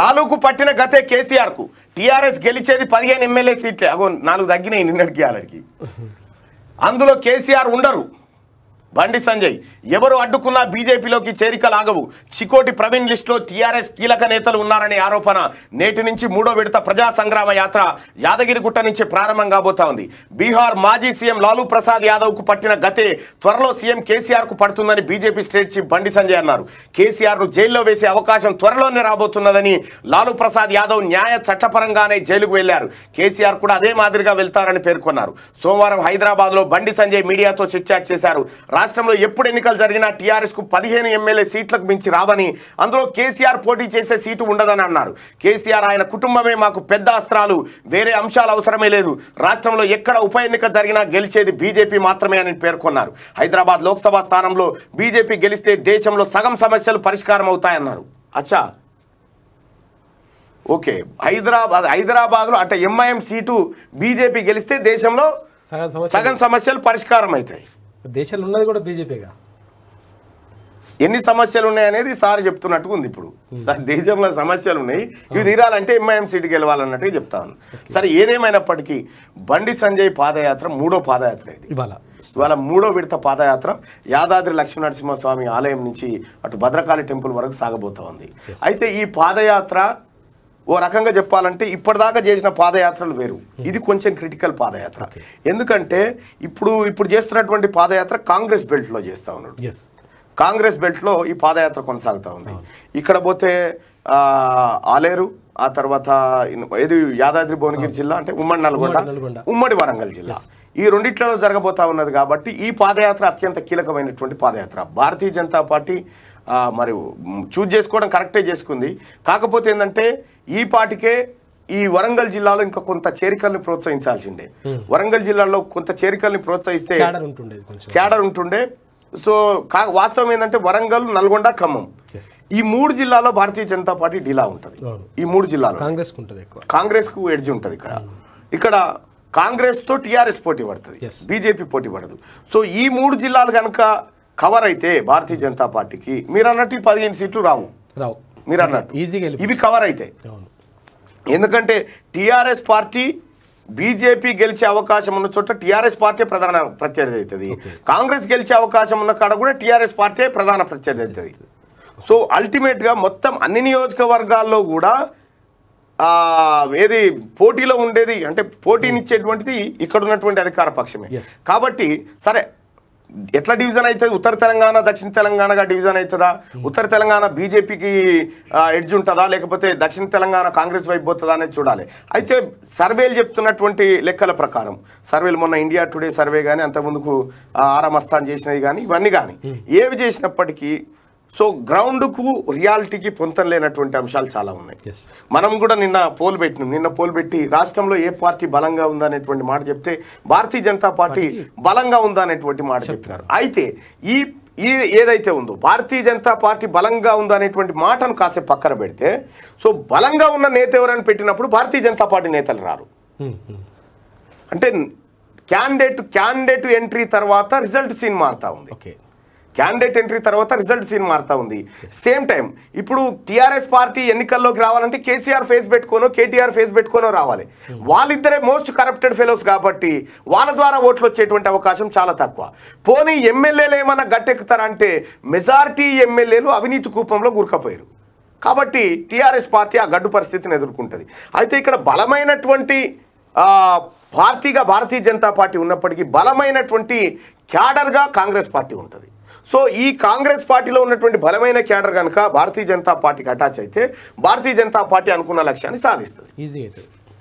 లాలూకు పట్టిన గతే కేసీఆర్కు టీఆర్ఎస్ గెలిచేది పదిహేను ఎమ్మెల్యే సీట్లే అగో నాలుగు తగ్గినాయి నిన్నటికి అందులో కేసీఆర్ ఉండరు బండి సంజయ్ ఎవరు అడ్డుకున్నా బీజేపీలోకి చేరికలాగవు చికోటి ప్రవీణ్ లిస్టులో టీఆర్ఎస్ కీలక నేతలు ఉన్నారనే ఆరోపణ నేటి నుంచి మూడో విడత ప్రజా సంగ్రామ యాత్ర యాదగిరిగుట్ట నుంచి ప్రారంభం కాబోతా ఉంది బీహార్ మాజీ సీఎం లాలూ ప్రసాద్ యాదవ్ కు పట్టిన గతే త్వరలో సీఎం కేసీఆర్ కు పడుతుందని బీజేపీ స్టేట్ చీఫ్ బండి సంజయ్ అన్నారు కేసీఆర్ ను జైల్లో వేసే అవకాశం త్వరలోనే రాబోతున్నదని లాలూ ప్రసాద్ యాదవ్ న్యాయ చట్టపరంగానే జైలుకు వెళ్లారు కేసీఆర్ కూడా అదే మాదిరిగా వెళ్తారని పేర్కొన్నారు సోమవారం హైదరాబాద్ లో బండి సంజయ్ మీడియాతో చిట్చాట్ చేశారు రాష్ట్రంలో ఎప్పుడు ఎన్నికలు జరిగినా టీఆర్ఎస్కు పదిహేను ఎమ్మెల్యే సీట్లకు మించి రావని అందులో కేసీఆర్ పోటీ చేసే సీటు ఉండదని అన్నారు కేసీఆర్ ఆయన కుటుంబమే మాకు పెద్ద అస్త్రాలు వేరే అంశాలు అవసరమే లేదు రాష్ట్రంలో ఎక్కడ ఉప ఎన్నిక జరిగినా గెలిచేది బీజేపీ మాత్రమే అని పేర్కొన్నారు హైదరాబాద్ లోక్సభ స్థానంలో బీజేపీ గెలిస్తే దేశంలో సగం సమస్యలు పరిష్కారం అవుతాయన్నారు అచ్చా ఓకే హైదరాబాద్ హైదరాబాద్లో అంటే ఎంఐఎం సీటు బీజేపీ గెలిస్తే దేశంలో సగం సమస్యలు పరిష్కారం అవుతాయి దేశంలో ఉన్నది కూడా బీజేపీగా ఎన్ని సమస్యలు ఉన్నాయనేది సార్ చెప్తున్నట్టుగా ఉంది ఇప్పుడు hmm. సార్ దేశంలో సమస్యలు ఉన్నాయి hmm. ఇవి తీరాలంటే ఎంఐఎం సీటుకి వెళ్ళాలన్నట్టుగా చెప్తాను hmm. సరే ఏదేమైనప్పటికీ బండి సంజయ్ పాదయాత్ర మూడో పాదయాత్ర ఇది ఇవాళ ఇవాళ మూడో విడత పాదయాత్ర యాదాద్రి లక్ష్మీనరసింహస్వామి ఆలయం నుంచి అటు భద్రకాళి టెంపుల్ వరకు సాగబోతోంది ఉంది అయితే ఈ పాదయాత్ర ఓ రకంగా చెప్పాలంటే ఇప్పటిదాకా చేసిన పాదయాత్రలు వేరు ఇది కొంచెం క్రిటికల్ పాదయాత్ర ఎందుకంటే ఇప్పుడు ఇప్పుడు చేస్తున్నటువంటి పాదయాత్ర కాంగ్రెస్ బెల్ట్లో చేస్తూ ఉన్నాడు కాంగ్రెస్ బెల్ట్లో ఈ పాదయాత్ర కొనసాగుతూ ఉంది ఇక్కడ పోతే ఆలేరు ఆ తర్వాత ఏది యాదాద్రి భువనగిరి జిల్లా అంటే ఉమ్మడి నల్గొండ ఉమ్మడి వరంగల్ జిల్లా ఈ రెండిట్లలో జరగబోతా ఉన్నది కాబట్టి ఈ పాదయాత్ర అత్యంత కీలకమైనటువంటి పాదయాత్ర భారతీయ జనతా పార్టీ మరి చూజ్ చేసుకోవడం కరెక్టే చేసుకుంది కాకపోతే ఏంటంటే ఈ పాటికే ఈ వరంగల్ జిల్లాలో ఇంకా కొంత చేరికల్ని ప్రోత్సహించాల్సిండే వరంగల్ జిల్లాలో కొంత చేరికల్ని ప్రోత్సహిస్తే క్యాడర్ ఉంటుండే సో కా వాస్తవం ఏంటంటే వరంగల్ నల్గొండ ఖమ్మం ఈ మూడు జిల్లాలో భారతీయ జనతా పార్టీ డీలా ఉంటుంది ఈ మూడు జిల్లాలో కాంగ్రెస్ కాంగ్రెస్ కు ఎడ్జ్ ఉంటుంది ఇక్కడ ఇక్కడ కాంగ్రెస్ తో టీఆర్ఎస్ పోటీ పడుతుంది బీజేపీ పోటీ పడదు సో ఈ మూడు జిల్లాలు కనుక కవర్ అయితే భారతీయ జనతా పార్టీకి మీరు అన్నట్టు పదిహేను సీట్లు రావు రావు మీరు అన్నట్టు ఈజీగా ఇవి కవర్ అయితే ఎందుకంటే టిఆర్ఎస్ పార్టీ బీజేపీ గెలిచే అవకాశం ఉన్న చోట టీఆర్ఎస్ పార్టీ ప్రధాన ప్రత్యర్థి అవుతుంది కాంగ్రెస్ గెలిచే అవకాశం ఉన్న కాడ కూడా టీఆర్ఎస్ పార్టీ ప్రధాన ప్రత్యర్థి అవుతుంది సో అల్టిమేట్గా మొత్తం అన్ని నియోజకవర్గాల్లో కూడా ఏది పోటీలో ఉండేది అంటే పోటీనిచ్చేటువంటిది ఇక్కడ ఉన్నటువంటి అధికార పక్షమే కాబట్టి సరే ఎట్లా డివిజన్ అవుతుంది ఉత్తర తెలంగాణ దక్షిణ తెలంగాణగా డివిజన్ అవుతుందా hmm. ఉత్తర తెలంగాణ బీజేపీకి ఎడ్జ్ ఉంటుందా లేకపోతే దక్షిణ తెలంగాణ కాంగ్రెస్ వైపు పోతుందా అనేది చూడాలి అయితే సర్వేలు చెప్తున్నటువంటి లెక్కల ప్రకారం సర్వేలు మొన్న ఇండియా టుడే సర్వే కానీ అంతకుముందుకు ఆరామస్థాన్ చేసినవి కానీ ఇవన్నీ కానీ hmm. ఏవి చేసినప్పటికీ సో గ్రౌండ్కు రియాలిటీకి పొంతం లేనటువంటి అంశాలు చాలా ఉన్నాయి మనం కూడా నిన్న పోల్ పెట్టినాం నిన్న పోల్ పెట్టి రాష్ట్రంలో ఏ పార్టీ బలంగా ఉందనేటువంటి మాట చెప్తే భారతీయ జనతా పార్టీ బలంగా ఉందనేటువంటి మాట చెప్పినారు అయితే ఈ ఈ ఏదైతే ఉందో భారతీయ జనతా పార్టీ బలంగా ఉందనేటువంటి మాటను కాసేపు పక్కన పెడితే సో బలంగా ఉన్న నేత ఎవరని పెట్టినప్పుడు భారతీయ జనతా పార్టీ నేతలు రారు అంటే క్యాండిడేట్ క్యాండిడేట్ ఎంట్రీ తర్వాత రిజల్ట్ సీన్ మారుతా ఉంది ఓకే క్యాండిడేట్ ఎంట్రీ తర్వాత రిజల్ట్ సీన్ మారుతా ఉంది సేమ్ టైం ఇప్పుడు టీఆర్ఎస్ పార్టీ ఎన్నికల్లోకి రావాలంటే కేసీఆర్ ఫేస్ పెట్టుకోనో కేటీఆర్ ఫేస్ పెట్టుకోనో రావాలి వాళ్ళిద్దరే మోస్ట్ కరప్టెడ్ ఫెలోస్ కాబట్టి వాళ్ళ ద్వారా ఓట్లు వచ్చేటువంటి అవకాశం చాలా తక్కువ పోనీ ఎమ్మెల్యేలు ఏమన్నా గట్టెక్కుతారంటే మెజార్టీ ఎమ్మెల్యేలు అవినీతి కూపంలో గురకపోయారు కాబట్టి టీఆర్ఎస్ పార్టీ ఆ గడ్డు పరిస్థితిని ఎదుర్కొంటుంది అయితే ఇక్కడ బలమైనటువంటి పార్టీగా భారతీయ జనతా పార్టీ ఉన్నప్పటికీ బలమైనటువంటి క్యాడర్గా కాంగ్రెస్ పార్టీ ఉంటుంది సో ఈ కాంగ్రెస్ పార్టీలో ఉన్నటువంటి బలమైన క్యాడర్ కనుక భారతీయ జనతా పార్టీకి అటాచ్ అయితే భారతీయ జనతా పార్టీ అనుకున్న లక్ష్యాన్ని సాధిస్తుంది ఈజీ అవుతుంది